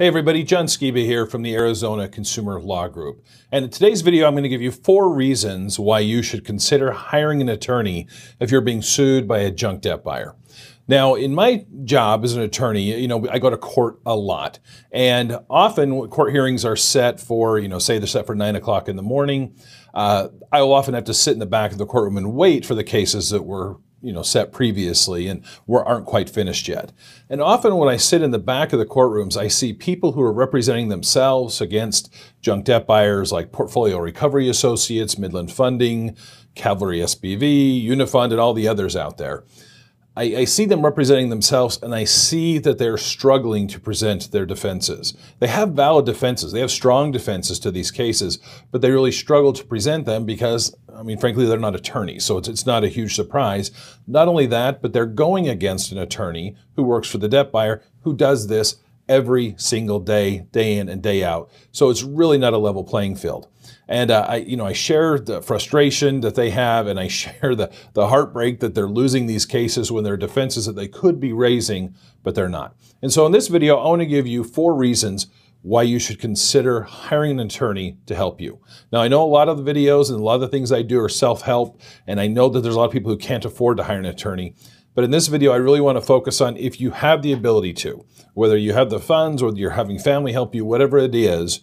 Hey everybody, John Skiba here from the Arizona Consumer Law Group. And in today's video, I'm going to give you four reasons why you should consider hiring an attorney if you're being sued by a junk debt buyer. Now, in my job as an attorney, you know, I go to court a lot. And often court hearings are set for, you know, say they're set for nine o'clock in the morning. Uh, I will often have to sit in the back of the courtroom and wait for the cases that were you know set previously and we aren't quite finished yet. And often when I sit in the back of the courtrooms, I see people who are representing themselves against junk debt buyers like Portfolio Recovery Associates, Midland Funding, Cavalry SBV, Unifund, and all the others out there. I, I see them representing themselves and I see that they're struggling to present their defenses. They have valid defenses, they have strong defenses to these cases, but they really struggle to present them because I mean, frankly, they're not attorneys, so it's, it's not a huge surprise. Not only that, but they're going against an attorney who works for the debt buyer who does this every single day, day in and day out. So it's really not a level playing field. And uh, I, you know, I share the frustration that they have, and I share the the heartbreak that they're losing these cases when there are defenses that they could be raising, but they're not. And so in this video, I want to give you four reasons why you should consider hiring an attorney to help you. Now, I know a lot of the videos and a lot of the things I do are self help, and I know that there's a lot of people who can't afford to hire an attorney. But in this video, I really want to focus on if you have the ability to, whether you have the funds or you're having family help you, whatever it is,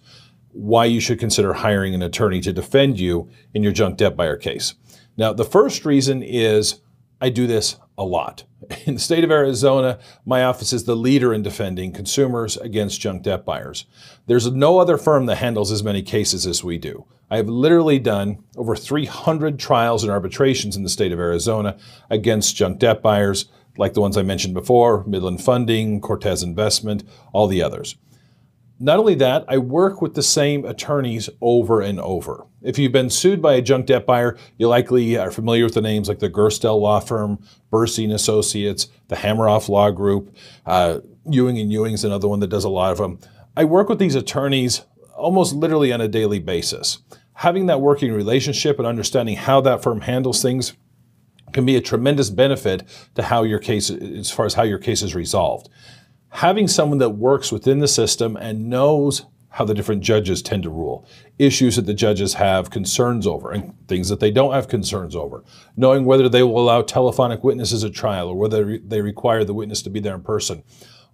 why you should consider hiring an attorney to defend you in your junk debt buyer case. Now, the first reason is I do this a lot. In the state of Arizona, my office is the leader in defending consumers against junk debt buyers. There's no other firm that handles as many cases as we do. I have literally done over 300 trials and arbitrations in the state of Arizona against junk debt buyers, like the ones I mentioned before Midland Funding, Cortez Investment, all the others. Not only that, I work with the same attorneys over and over. If you've been sued by a junk debt buyer, you likely are familiar with the names like the Gerstel Law Firm, Bursey Associates, the Hammeroff Law Group, uh, Ewing and Ewing's another one that does a lot of them. I work with these attorneys almost literally on a daily basis. Having that working relationship and understanding how that firm handles things can be a tremendous benefit to how your case, as far as how your case is resolved having someone that works within the system and knows how the different judges tend to rule, issues that the judges have concerns over, and things that they don't have concerns over, knowing whether they will allow telephonic witnesses at trial or whether they require the witness to be there in person.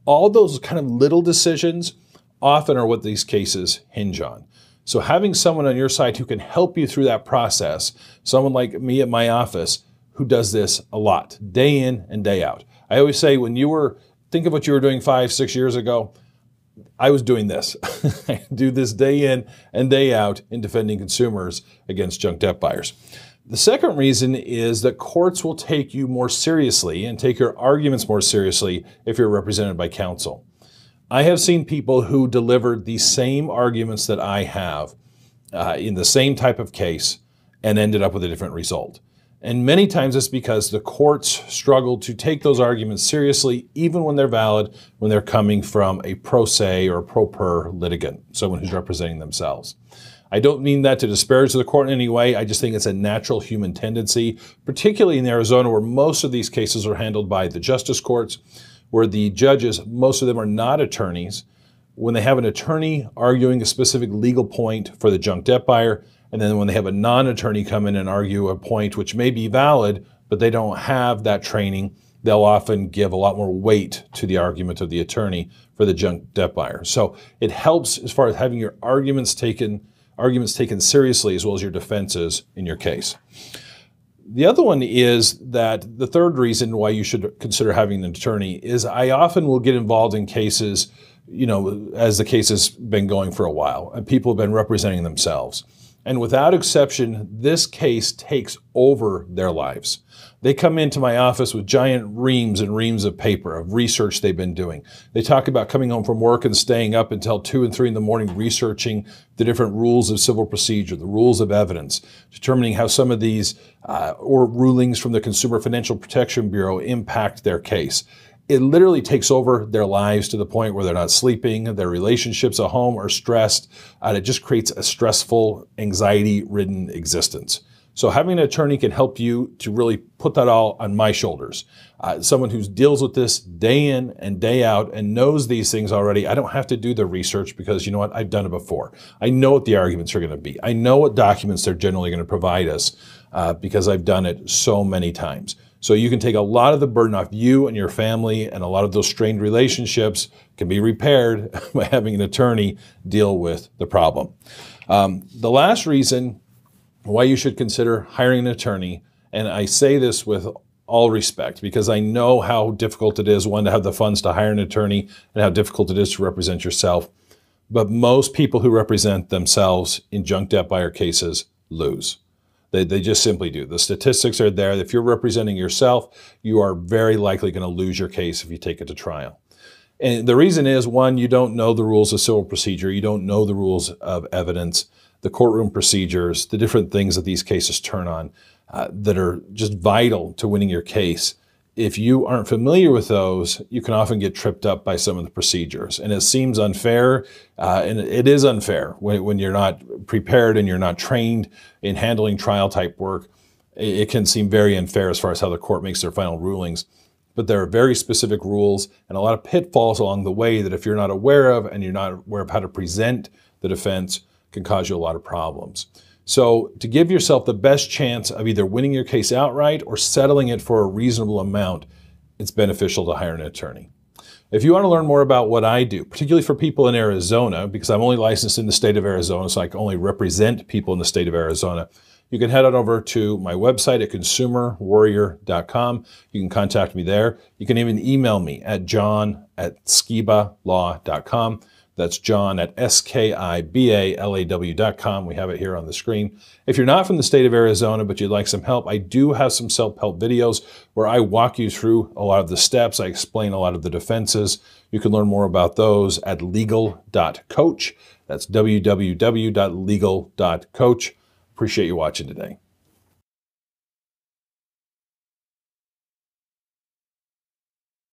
All those kind of little decisions often are what these cases hinge on. So, having someone on your side who can help you through that process, someone like me at my office who does this a lot, day in and day out. I always say when you were think of what you were doing five, six years ago. I was doing this. I do this day in and day out in defending consumers against junk debt buyers. The second reason is that courts will take you more seriously and take your arguments more seriously if you're represented by counsel. I have seen people who delivered the same arguments that I have uh, in the same type of case and ended up with a different result. And many times it's because the courts struggle to take those arguments seriously, even when they're valid, when they're coming from a pro se or a pro per litigant, someone who's representing themselves. I don't mean that to disparage the court in any way. I just think it's a natural human tendency, particularly in Arizona, where most of these cases are handled by the justice courts, where the judges, most of them are not attorneys. When they have an attorney arguing a specific legal point for the junk debt buyer, and then when they have a non attorney come in and argue a point which may be valid, but they don't have that training, they'll often give a lot more weight to the argument of the attorney for the junk debt buyer. So it helps as far as having your arguments taken arguments taken seriously as well as your defenses in your case. The other one is that the third reason why you should consider having an attorney is I often will get involved in cases, you know, as the case has been going for a while and people have been representing themselves. And without exception, this case takes over their lives. They come into my office with giant reams and reams of paper of research they've been doing. They talk about coming home from work and staying up until two and three in the morning researching the different rules of civil procedure, the rules of evidence, determining how some of these uh, or rulings from the Consumer Financial Protection Bureau impact their case it literally takes over their lives to the point where they're not sleeping, their relationships at home are stressed, and it just creates a stressful, anxiety ridden existence. So having an attorney can help you to really put that all on my shoulders. Uh, someone who deals with this day in and day out and knows these things already. I don't have to do the research because you know what? I've done it before. I know what the arguments are going to be. I know what documents they're generally going to provide us uh, because I've done it so many times. So you can take a lot of the burden off you and your family, and a lot of those strained relationships can be repaired by having an attorney deal with the problem. Um, the last reason why you should consider hiring an attorney, and I say this with all respect because I know how difficult it is, one, to have the funds to hire an attorney and how difficult it is to represent yourself. But most people who represent themselves in junk debt buyer cases lose. They, they just simply do. The statistics are there. If you're representing yourself, you are very likely going to lose your case if you take it to trial. And the reason is one, you don't know the rules of civil procedure, you don't know the rules of evidence, the courtroom procedures, the different things that these cases turn on uh, that are just vital to winning your case if you aren't familiar with those, you can often get tripped up by some of the procedures. And it seems unfair, uh, and it is unfair when, when, you're not prepared and you're not trained in handling trial type work. It, it can seem very unfair as far as how the court makes their final rulings. But there are very specific rules and a lot of pitfalls along the way that if you're not aware of and you're not aware of how to present the defense, can cause you a lot of problems. So, to give yourself the best chance of either winning your case outright or settling it for a reasonable amount, it's beneficial to hire an attorney. If you want to learn more about what I do, particularly for people in Arizona, because I'm only licensed in the state of Arizona, so I can only represent people in the state of Arizona, you can head on over to my website at consumerwarrior.com. You can contact me there. You can even email me at john at skibalaw.com. That's John at skibalaw.com. We have it here on the screen. If you're not from the state of Arizona, but you'd like some help, I do have some self help videos where I walk you through a lot of the steps. I explain a lot of the defenses. You can learn more about those at legal.coach. That's www.legal.coach. Appreciate you watching today.